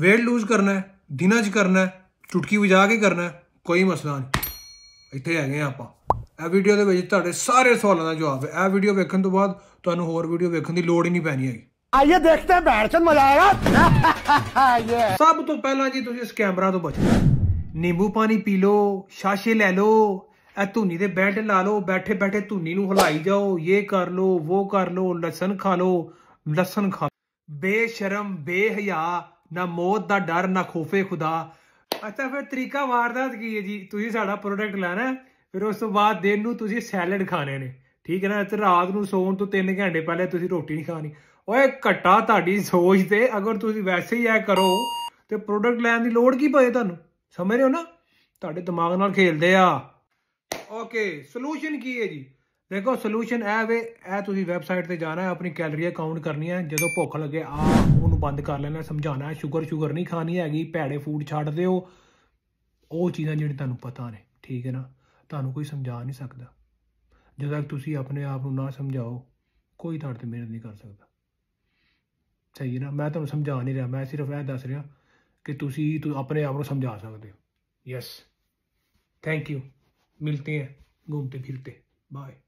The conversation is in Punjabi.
ਵੇਟ ਲੂਜ਼ ਕਰਨਾ ਹੈ ਦਿਨਾਂ 'ਚ ਕਰਨਾ ਹੈ ਚੁਟਕੀ ਵਜਾ ਕੇ ਕਰਨਾ ਹੈ ਕੋਈ ਮਸਲਾ ਨਹੀਂ ਇੱਥੇ ਹੈਗੇ ਆ ਆਪਾਂ ਇਹ ਵੀਡੀਓ ਦੇ ਵਿੱਚ ਤੁਹਾਡੇ ਸਾਰੇ ਸਵਾਲਾਂ ਦਾ ਜਵਾਬ ਹੈ ਇਹ ਵੀਡੀਓ ਵੇਖਣ ਤੋਂ ਬਾਅਦ ਤੁਹਾਨੂੰ ਹੋਰ ਵੀਡੀਓ ਵੇਖਣ ਦੀ ਲੋੜ ਹੀ ਨਹੀਂ ਪੈਣੀ ਹੈਗੀ ਆਈਏ ਦੇਖਦੇ ਹਾਂ ਬੈਠ ਕੇ ਮਜ਼ਾ ਆਏਗਾ ਸਭ ਤੋਂ ਪਹਿਲਾਂ ਜੀ ਤੁਸੀਂ ਇਸ ਕੈਮਰਾ ਤੋਂ ਬਚੋ ਨਿੰਬੂ ਪਾਣੀ ਪੀ ਲਓ ਸ਼ਾਸ਼ੇ ਲੈ ਲਓ ਇਹ ਧੁਨੀ ਦੇ ਬੈਲਟ ਲਾ ਲਓ ਬੈਠੇ ਬੈਠੇ ਧੁਨੀ ਨੂੰ ਹਲਾਈ ਜਾਓ ਇਹ ਕਰ ਲਓ ਉਹ ਕਰ ਲਓ ਲਸਣ ਖਾ ਲਓ ਲਸਣ ਖਾ ਬੇਸ਼ਰਮ ਬੇਹਯਾ ਨਾ ਮੌਤ ਦਾ ਡਰ ਨਾ ਖੋਫੇ ਖੁਦਾ ਅੱਛਾ ਫਿਰ ਤਰੀਕਾ ਵਾਰਦਾਤ ਕੀ ਹੈ ਜੀ ਤੁਸੀਂ ਸਾਡਾ ਪ੍ਰੋਡਕਟ ਲੈਣਾ ਫਿਰ ਉਸ ਤੋਂ ਬਾਅਦ ਦਿਨ ਨੂੰ ਤੁਸੀਂ ਸੈਲਡ ਖਾਣੇ ਨੇ ਠੀਕ ਹੈ ਨਾ ਤੇ ਰਾਤ ਨੂੰ ਸੌਣ ਤੋਂ 3 ਘੰਟੇ ਪਹਿਲੇ ਤੁਸੀਂ ਰੋਟੀ ਨਹੀਂ ਖਾਣੀ ਓਏ ਘਟਾ ਤੁਹਾਡੀ ਸੋਚ ਤੇ ਅਗਰ ਤੁਸੀਂ ਵੈਸੇ ਹੀ ਐ ਕਰੋ ਤੇ ਪ੍ਰੋਡਕਟ ਲੈਣ ਦੀ ਲੋੜ ਕੀ ਪਏ ਤੁਹਾਨੂੰ ਸਮਝ ਰਹੇ ਹੋ ਨਾ ਤੁਹਾਡੇ ਦਿਮਾਗ ਨਾਲ ਖੇਲਦੇ ਆ ਓਕੇ ਸੋਲੂਸ਼ਨ ਕੀ ਹੈ ਜੀ ਦੇਖੋ ਸੋਲੂਸ਼ਨ ਇਹ ਵੇ ਇਹ ਤੁਸੀਂ ਵੈਬਸਾਈਟ ਤੇ ਜਾਣਾ ਹੈ ਆਪਣੀ ਅਕਾਊਂਟ ਕਾਊਂਟ ਹੈ ਜਦੋਂ ਭੁੱਖ ਲੱਗੇ ਆ ਉਹਨੂੰ ਬੰਦ ਕਰ ਲੈਣਾ ਸਮਝਾਣਾ ਸ਼ੂਗਰ ਸ਼ੂਗਰ ਨਹੀਂ ਖਾਣੀ ਹੈਗੀ ਭੈੜੇ ਫੂਡ ਛੱਡ ਦਿਓ ਉਹ ਚੀਜ਼ਾਂ ਜਿਹੜੀ ਤੁਹਾਨੂੰ ਪਤਾ ਨੇ ਠੀਕ ਹੈ ਨਾ ਤੁਹਾਨੂੰ ਕੋਈ ਸਮਝਾ ਨਹੀਂ ਸਕਦਾ ਜਦੋਂ ਤੱਕ ਤੁਸੀਂ ਆਪਣੇ ਆਪ ਨੂੰ ਨਾ ਸਮਝਾਓ ਕੋਈ ਤੁਹਾਡੇ ਤੇ ਮਿਹਨਤ ਨਹੀਂ ਕਰ ਸਕਦਾ ਸਹੀ ਹੈ ਨਾ ਮੈਂ ਤੁਹਾਨੂੰ ਸਮਝਾ ਨਹੀਂ ਰਿਹਾ ਮੈਂ ਸਿਰਫ ਇਹ ਦੱਸ ਰਿਹਾ ਕਿ ਤੁਸੀਂ ਆਪਣੇ ਆਪ ਨੂੰ ਸਮਝਾ ਸਕਦੇ ਹੋ ਯੈਸ ਥੈਂਕ ਯੂ ਮਿਲਤੇ ਹੈ ਘੁੰਮਤੇ ਫਿਰਤੇ ਬਾਏ